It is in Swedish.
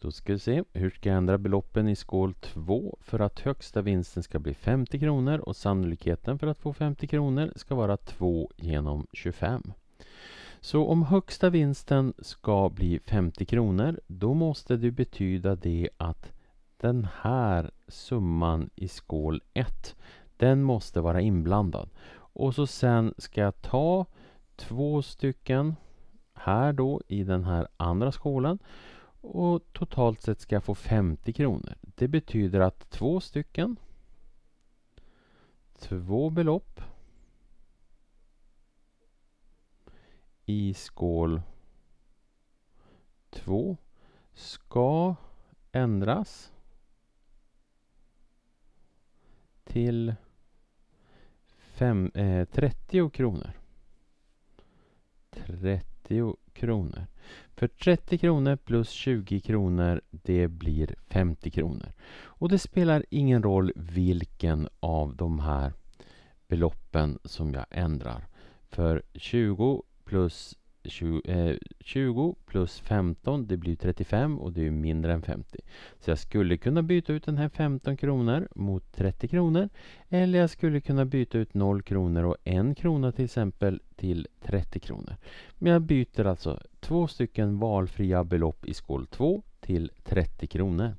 Då ska vi se, hur ska jag ändra beloppen i skål 2 för att högsta vinsten ska bli 50 kronor och sannolikheten för att få 50 kronor ska vara 2 genom 25. Så om högsta vinsten ska bli 50 kronor då måste det betyda det att den här summan i skål 1 den måste vara inblandad. Och så sen ska jag ta två stycken här då i den här andra skålen och totalt sett ska jag få 50 kronor. Det betyder att två stycken, två belopp i skål 2 ska ändras till fem, eh, 30 kronor. 30 30 kronor. För 30 kronor plus 20 kronor, det blir 50 kronor. Och det spelar ingen roll vilken av de här beloppen som jag ändrar. För 20 plus 20, eh, 20 plus 15 det blir 35 och det är mindre än 50. Så jag skulle kunna byta ut den här 15 kronor mot 30 kronor. Eller jag skulle kunna byta ut 0 kronor och 1 krona till exempel till 30 kronor. Men jag byter alltså två stycken valfria belopp i skål 2 till 30 kronor.